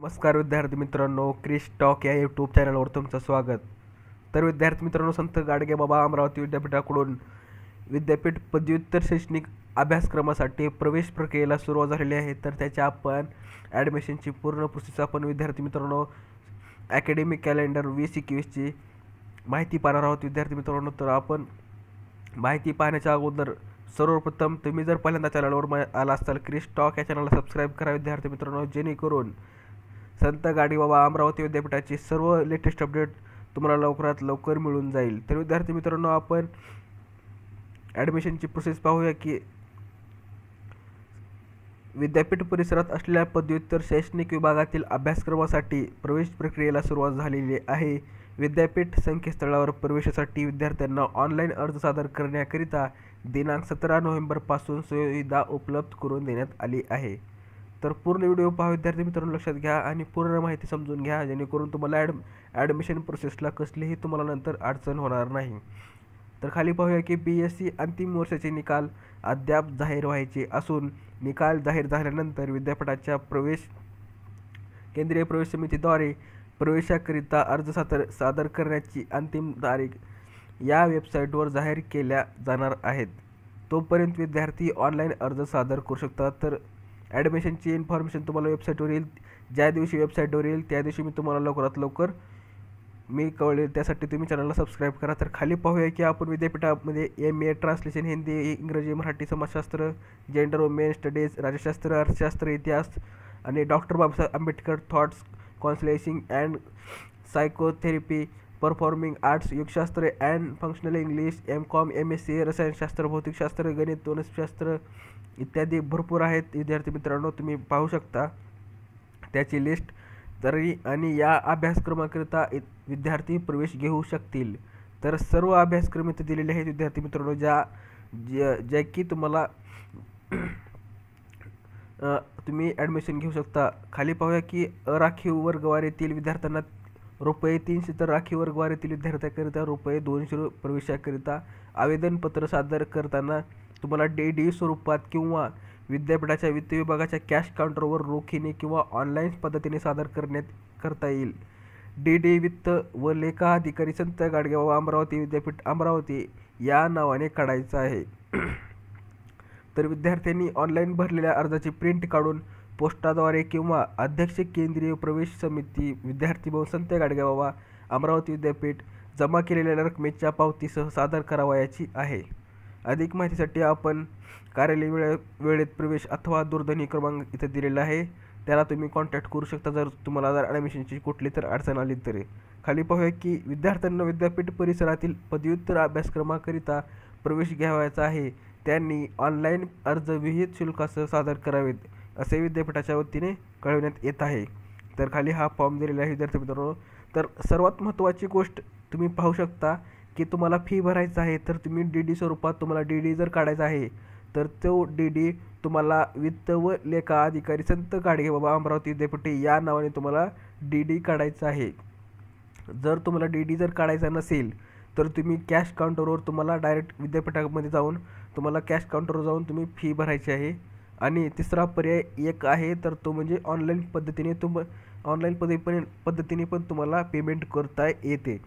नमस्कार विद्यार्थी मित्रांनो क्रिश टॉक या यूट्यूब चॅनलवर तुमचं स्वागत तर विद्यार्थी मित्रांनो संत गाडगे बाबा अमरावती विद्यापीठाकडून विद्यापीठ पदव्युत्तर शैक्षणिक अभ्यासक्रमासाठी प्रवेश प्रक्रियेला सुरुवात झालेली आहे तर त्याच्या आपण ॲडमिशनची पूर्ण प्रोसेस आपण विद्यार्थी मित्रांनो अकॅडमिक कॅलेंडर वीस एकवीसची माहिती पाहणार आहोत विद्यार्थी मित्रांनो तर आपण माहिती पाहण्याच्या अगोदर सर्वप्रथम तुम्ही जर पहिल्यांदा चॅनलवर आला असाल क्रिश टॉक या चॅनलला सबस्क्राईब करा विद्यार्थी मित्रांनो जेणेकरून संत गाडीबाबा अमरावती विद्यापीठाची सर्व लेटेस्ट अपडेट तुम्हाला लवकरात लवकर मिळून जाईल तर विद्यार्थी मित्रांनो आपण ॲडमिशनची प्रोसेस पाहूया की विद्यापीठ परिसरात असलेल्या पदव्युत्तर शैक्षणिक विभागातील अभ्यासक्रमासाठी प्रवेश प्रक्रियेला सुरुवात झालेली आहे विद्यापीठ संकेतस्थळावर प्रवेशासाठी विद्यार्थ्यांना ऑनलाईन अर्ज सादर करण्याकरिता दिनांक सतरा नोव्हेंबरपासून सुविधा उपलब्ध करून देण्यात आली आहे तर पूर्ण व्हिडिओ पहा विद्यार्थी मित्रांनो लक्षात घ्या आणि पूर्ण माहिती समजून घ्या जेणेकरून तुम्हाला ॲड ॲडमिशन प्रोसेसला कसलीही तुम्हाला नंतर अडचण होणार नाही तर खाली पाहूया की बी एस सी अंतिम वर्षाचे निकाल अद्याप जाहीर व्हायचे असून निकाल जाहीर झाल्यानंतर विद्यापीठाच्या प्रवेश केंद्रीय प्रवेश समितीद्वारे प्रवेशाकरिता अर्ज सादर सादर करण्याची अंतिम तारीख या वेबसाईटवर जाहीर केल्या जाणार आहेत तोपर्यंत विद्यार्थी ऑनलाईन अर्ज सादर करू शकतात तर ॲडमिशनची इन्फॉर्मेशन तुम्हाला वेबसाईटवर येईल ज्या दिवशी वेबसाईटवर येईल त्या दिवशी मी तुम्हाला लवकरात लवकर मी कळेल त्यासाठी तुम्ही चॅनलला सबस्क्राईब करा तर खाली पाहूया की आपण विद्यापीठामध्ये एम ए ट्रान्सलेशन हिंदी इंग्रजी मराठी समाजशास्त्र जेंडर वुमेन स्टडीज राज्यशास्त्र अर्थशास्त्र इतिहास आणि doctor Babasaheb Ambedkar thoughts counselling and psychotherapy performing arts युगशास्त्र and functional English M Com M S C रसायनशास्त्र भौतिकशास्त्र गणित वनस्पशास्त्र इत्यादी भरपूर आहेत विद्यार्थी मित्रांनो तुम्ही पाहू शकता त्याची लिस्ट तरी आणि या अभ्यासक्रमाकरिता विद्यार्थी प्रवेश घेऊ शकतील तर सर्व अभ्यासक्रम इथे दिलेले आहेत विद्यार्थी मित्रांनो ज्या ज्या ज्या की तुम्हाला तुम्ही ॲडमिशन घेऊ शकता खाली पाहूया की अराखीव वर्गवारीतील विद्यार्थ्यांना रुपये तीनशे तर राखीव वर्गवारीतील विद्यार्थ्याकरिता रुपये दोनशे प्रवेशाकरिता आवेदनपत्र सादर करताना तुम्हाला डे डी स्वरूपात किंवा विद्यापीठाच्या वित्त विभागाच्या कॅश काउंटरवर रोखीने किंवा ऑनलाईन पद्धतीने सादर करण्यात करता येईल डी डी वित्त व लेखा अधिकारी संत व अमरावती विद्यापीठ अमरावती या नावाने काढायचं आहे तर विद्यार्थ्यांनी ऑनलाईन भरलेल्या अर्जाची प्रिंट काढून पोस्टाद्वारे किंवा अध्यक्ष केंद्रीय प्रवेश समिती विद्यार्थी भवन संत बाबा अमरावती विद्यापीठ जमा केलेल्या रकमेच्या पावतीसह सादर करावयाची आहे अधिक माहितीसाठी आपण कार्यालय वेळे वेळेत प्रवेश अथवा दूरध्वनी क्रमांक इथे दिलेला आहे त्याला तुम्ही कॉन्टॅक्ट करू शकता जर तुम्हाला जर ॲडमिशनची कुठली तर अडचण आली तरी खाली पाहूया की विद्यार्थ्यांना विद्यापीठ परिसरातील पदव्युत्तर अभ्यासक्रमाकरिता प्रवेश घ्यावायचा आहे त्यांनी ऑनलाईन अर्ज विहित शुल्कासह सादर करावेत असे विद्यापीठाच्या वतीने कळविण्यात येत आहे तर खाली हा फॉर्म दिलेला आहे विद्यार्थी मित्रांनो तर सर्वात महत्त्वाची गोष्ट तुम्ही पाहू शकता की तुम्हाला फी भरायचं आहे तर तुम्ही डी डी स्वरूपात तुम्हाला डी डी जर काढायचा आहे तर तो डी डी तुम्हाला वित्त व लेखा अधिकारी संत गाडगे बाबा अमरावती विद्यापीठे या नावाने तुम्हाला डी डी काढायचं आहे जर तुम्हाला डी डी जर काढायचा नसेल तर तुम्ही कॅश काउंटरवर तुम्हाला डायरेक्ट विद्यापीठामध्ये जाऊन तुम्हाला कॅश काउंटरवर जाऊन तुम्ही फी भरायची आहे आणि तिसरा पर्याय एक आहे तर तो म्हणजे ऑनलाईन पद्धतीने तुम ऑनलाईन पद्धतीने पद्धतीने पण तुम्हाला पेमेंट करता येते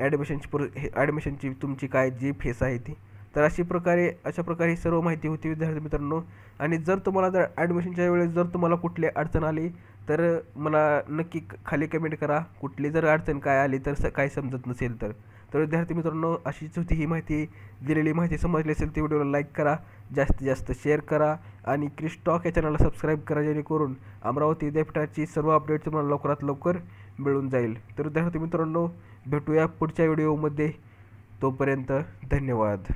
ॲडमिशनची प्रो ॲडमिशनची तुमची काय जी फेस आहे ती तर अशी प्रकारे अशा प्रकारे सर्व माहिती होती विद्यार्थी मित्रांनो आणि जर तुम्हाला जर ॲडमिशनच्या वेळेस जर तुम्हाला कुठली अडचण आली तर मला नक्की खाली कमेंट करा कुठली जर अडचण काय आली तर काय समजत नसेल तर तर विद्यार्थी मित्रांनो अशीच होती ही माहिती दिलेली माहिती समजली असेल ती व्हिडिओला लाईक करा जास्तीत जास्त शेअर करा आणि क्रिस्टॉक या चॅनलला सबस्क्राईब करा जेणेकरून अमरावती विद्यापीठाची सर्व अपडेट तुम्हाला लवकरात लवकर मिळून जाईल तर विद्यार्थी मित्रांनो भेटूया पुढच्या व्हिडिओमध्ये तोपर्यंत धन्यवाद